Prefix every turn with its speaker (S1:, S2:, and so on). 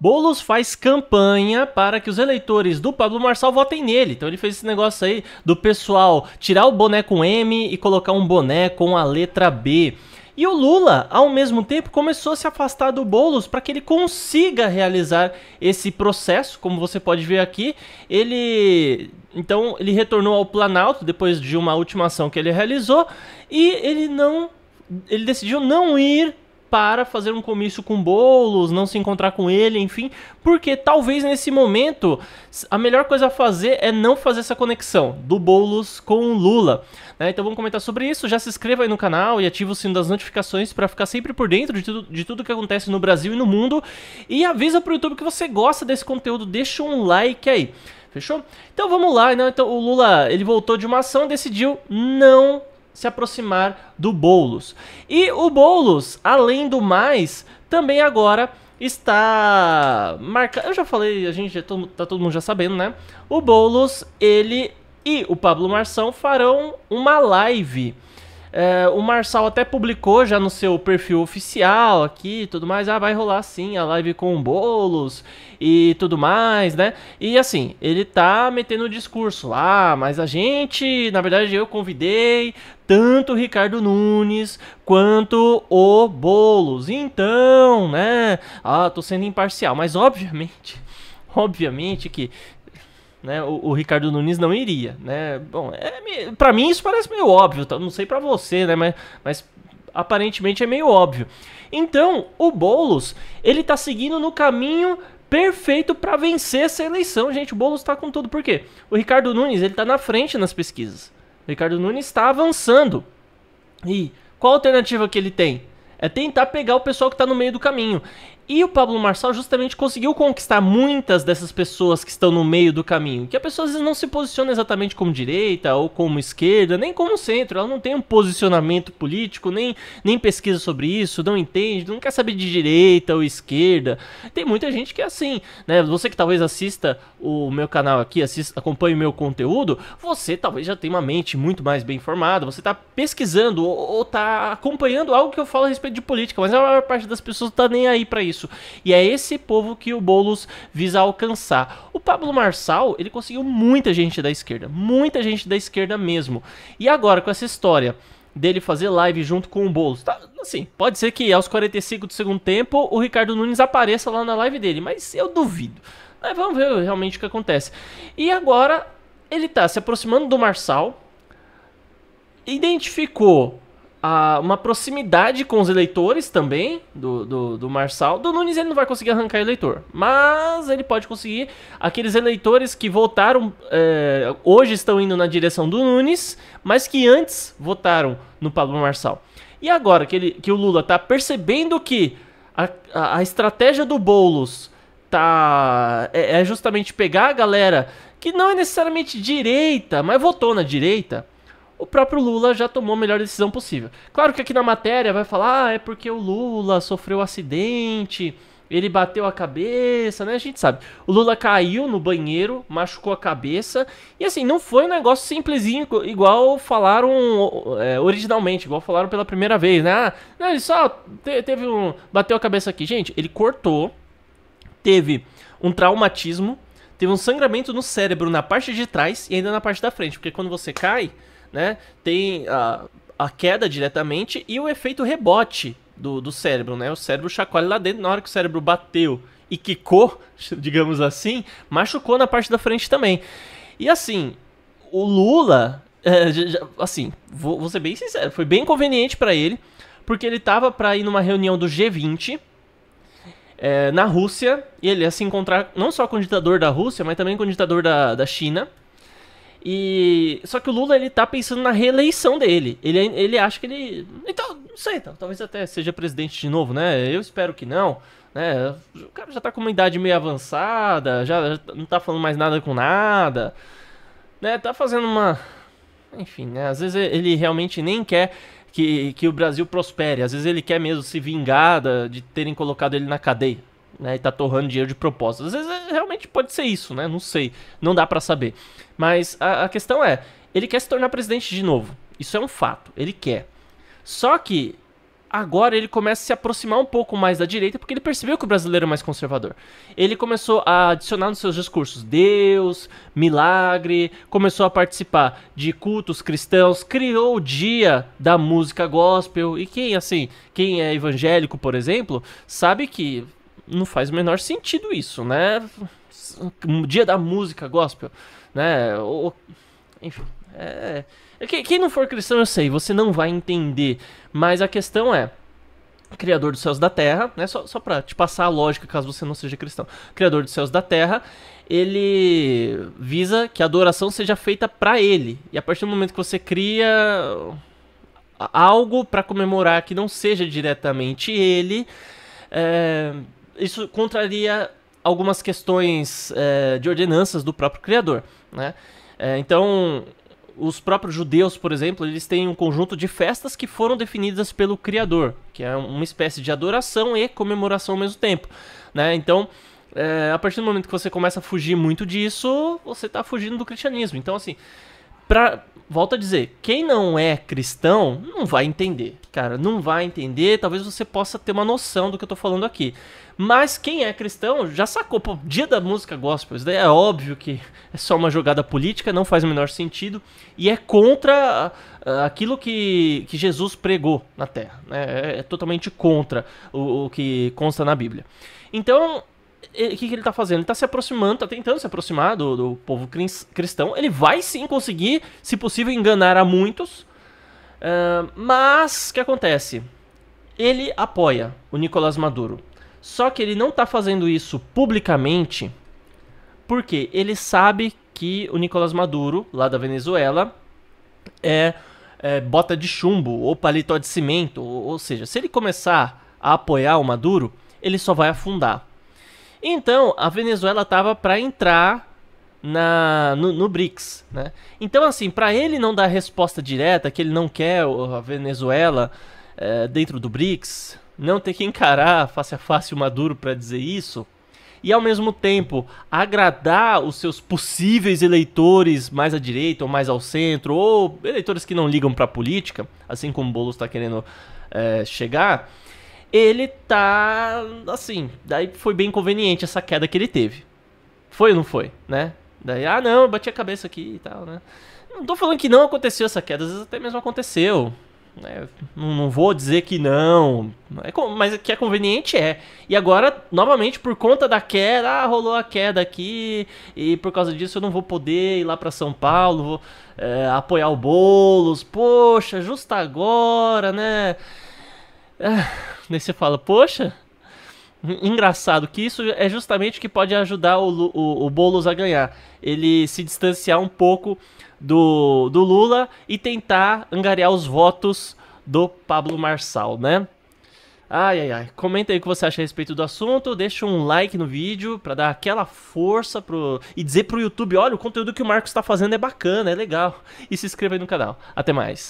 S1: Boulos faz campanha para que os eleitores do Pablo Marçal votem nele. Então ele fez esse negócio aí do pessoal tirar o boné com M e colocar um boné com a letra B. E o Lula, ao mesmo tempo, começou a se afastar do Boulos para que ele consiga realizar esse processo, como você pode ver aqui. Ele então ele retornou ao Planalto depois de uma última ação que ele realizou e ele não ele decidiu não ir para fazer um comício com bolos, não se encontrar com ele, enfim, porque talvez nesse momento a melhor coisa a fazer é não fazer essa conexão do bolos com o Lula. Né? Então vamos comentar sobre isso. Já se inscreva aí no canal e ative o sino das notificações para ficar sempre por dentro de tudo, de tudo que acontece no Brasil e no mundo. E avisa pro YouTube que você gosta desse conteúdo, deixa um like aí. Fechou? Então vamos lá, né? então o Lula, ele voltou de uma ação, e decidiu não se aproximar do Boulos. E o Boulos, além do mais, também agora está marcado. Eu já falei, a gente já todo, tá todo mundo já sabendo, né? O Boulos, ele e o Pablo Marção farão uma live é, o Marçal até publicou já no seu perfil oficial aqui tudo mais. Ah, vai rolar sim a live com o bolos e tudo mais, né? E assim, ele tá metendo o discurso. Ah, mas a gente, na verdade, eu convidei tanto o Ricardo Nunes quanto o Bolos. Então, né? Ah, tô sendo imparcial, mas obviamente obviamente que né, o, o, Ricardo Nunes não iria, né? Bom, é, para mim isso parece meio óbvio, tá? não sei para você, né? Mas, mas aparentemente é meio óbvio. Então, o Bolos ele tá seguindo no caminho perfeito para vencer essa eleição, gente. O Bolos tá com tudo. Por quê? O Ricardo Nunes ele tá na frente nas pesquisas. O Ricardo Nunes está avançando. E qual a alternativa que ele tem? É tentar pegar o pessoal que está no meio do caminho. E o Pablo Marçal justamente conseguiu conquistar muitas dessas pessoas que estão no meio do caminho. Que a pessoa às vezes não se posiciona exatamente como direita ou como esquerda, nem como centro. Ela não tem um posicionamento político, nem, nem pesquisa sobre isso, não entende, não quer saber de direita ou esquerda. Tem muita gente que é assim, né? Você que talvez assista o meu canal aqui, assista, acompanhe o meu conteúdo, você talvez já tenha uma mente muito mais bem informada. você está pesquisando ou, está acompanhando algo que eu falo a respeito de política, mas a maior parte das pessoas não tá nem aí para isso isso. E é esse povo que o Boulos visa alcançar. O Pablo Marçal, ele conseguiu muita gente da esquerda, muita gente da esquerda mesmo. E agora com essa história dele fazer live junto com o Boulos. Tá, assim, pode ser que aos 45 do segundo tempo o Ricardo Nunes apareça lá na live dele, mas eu duvido. Mas vamos ver realmente o que acontece. E agora ele tá se aproximando do Marçal, identificou a, uma proximidade com os eleitores também do, do, do Marçal. Do Nunes ele não vai conseguir arrancar eleitor, mas ele pode conseguir aqueles eleitores que votaram, é, hoje estão indo na direção do Nunes, mas que antes votaram no Pablo Marçal. E agora que, ele, que o Lula está percebendo que a, a, a, estratégia do Boulos tá, é, é justamente pegar a galera que não é necessariamente direita, mas votou na direita, o próprio Lula já tomou a melhor decisão possível. Claro que aqui na matéria vai falar, ah, é porque o Lula sofreu um acidente, ele bateu a cabeça, né? A gente sabe. O Lula caiu no banheiro, machucou a cabeça. E assim, não foi um negócio simplesinho, igual falaram é, originalmente, igual falaram pela primeira vez, né? Ah, não, ele só te, teve um. bateu a cabeça aqui. Gente, ele cortou, teve um traumatismo, teve um sangramento no cérebro na parte de trás e ainda na parte da frente, porque quando você cai né? Tem a, a queda diretamente e o efeito rebote do, do cérebro, né? O cérebro chacoalha lá dentro, na hora que o cérebro bateu e quicou, digamos assim, machucou na parte da frente também. E assim, o Lula, é, já, assim, vou, vou ser bem sincero, foi bem conveniente para ele, porque ele tava para ir numa reunião do G20 é, na Rússia, e ele ia se encontrar não só com o ditador da Rússia, mas também com o ditador da, da China. E só que o Lula ele tá pensando na reeleição dele. Ele, ele acha que ele, então não sei, então, talvez até seja presidente de novo, né? Eu espero que não. Né? O cara já tá com uma idade meio avançada, já, já não tá falando mais nada com nada, né? Tá fazendo uma, enfim, né? Às vezes ele realmente nem quer que, que o Brasil prospere. Às vezes ele quer mesmo se vingar de terem colocado ele na cadeia né, e tá torrando dinheiro de propósito. Às vezes é, realmente pode ser isso, né? Não sei, não dá para saber. Mas a, a questão é, ele quer se tornar presidente de novo. Isso é um fato, ele quer. Só que agora ele começa a se aproximar um pouco mais da direita, porque ele percebeu que o brasileiro é mais conservador. Ele começou a adicionar nos seus discursos Deus, milagre, começou a participar de cultos cristãos, criou o dia da música gospel. E quem assim, quem é evangélico, por exemplo, sabe que não faz o menor sentido isso, né? Dia da música gospel, né? Ou, enfim, é... é quem não for cristão, eu sei, você não vai entender. Mas a questão é. Criador dos céus da terra, né? Só, só pra te passar a lógica, caso você não seja cristão. Criador dos céus da terra, ele visa que a adoração seja feita para ele. E a partir do momento que você cria algo para comemorar que não seja diretamente ele, é, isso contraria algumas questões é, de ordenanças do próprio Criador. Né? É, então, os próprios judeus, por exemplo, eles têm um conjunto de festas que foram definidas pelo Criador, que é uma espécie de adoração e comemoração ao mesmo tempo. Né? Então, é, a partir do momento que você começa a fugir muito disso, você está fugindo do cristianismo. Então, assim, pra, volto a dizer, quem não é cristão não vai entender, cara, não vai entender. Talvez você possa ter uma noção do que eu tô falando aqui. Mas quem é cristão já sacou, pô, dia da música gospel, isso daí é óbvio que é só uma jogada política, não faz o menor sentido e é contra ah, ah, aquilo que, que Jesus pregou na terra, né? é, é totalmente contra o, o que consta na Bíblia. Então, o que, que, ele tá fazendo? Ele tá se aproximando, tá tentando se aproximar do, do povo cristão. Ele vai sim conseguir, se possível, enganar a muitos. Uh, mas, o que acontece? Ele apoia o Nicolás Maduro. Só que ele não tá fazendo isso publicamente, porque ele sabe que o Nicolás Maduro, lá da Venezuela, é, é bota de chumbo ou paletó de cimento. Ou, ou seja, se ele começar a apoiar o Maduro, ele só vai afundar. Então, a Venezuela estava para entrar na no, no, BRICS, né? Então, assim, para ele não dar resposta direta, que ele não quer a Venezuela é, dentro do BRICS, não ter que encarar face a face o Maduro para dizer isso, e ao mesmo tempo agradar os seus possíveis eleitores mais à direita ou mais ao centro, ou eleitores que não ligam para a política, assim como o Boulos está querendo é, chegar, ele tá assim. Daí foi bem conveniente essa queda que ele teve. Foi ou não foi, né? Daí, ah não, eu bati a cabeça aqui e tal, né? Não tô falando que não aconteceu essa queda, às vezes até mesmo aconteceu. né? não vou dizer que não, é mas que é conveniente é. E agora, novamente, por conta da queda, ah, rolou a queda aqui, e por causa disso eu não vou poder ir lá para São Paulo, vou, é, apoiar o Boulos, poxa, justo agora, né? Ah, daí você fala, poxa, engraçado que isso é justamente o que pode ajudar o, o, o Boulos a ganhar. Ele se distanciar um pouco do, do Lula e tentar angariar os votos do Pablo Marçal, né? Ai, ai, ai. Comenta aí o que você acha a respeito do assunto. Deixa um like no vídeo para dar aquela força pro... e dizer pro YouTube: olha, o conteúdo que o Marcos está fazendo é bacana, é legal. E se inscreva aí no canal. Até mais.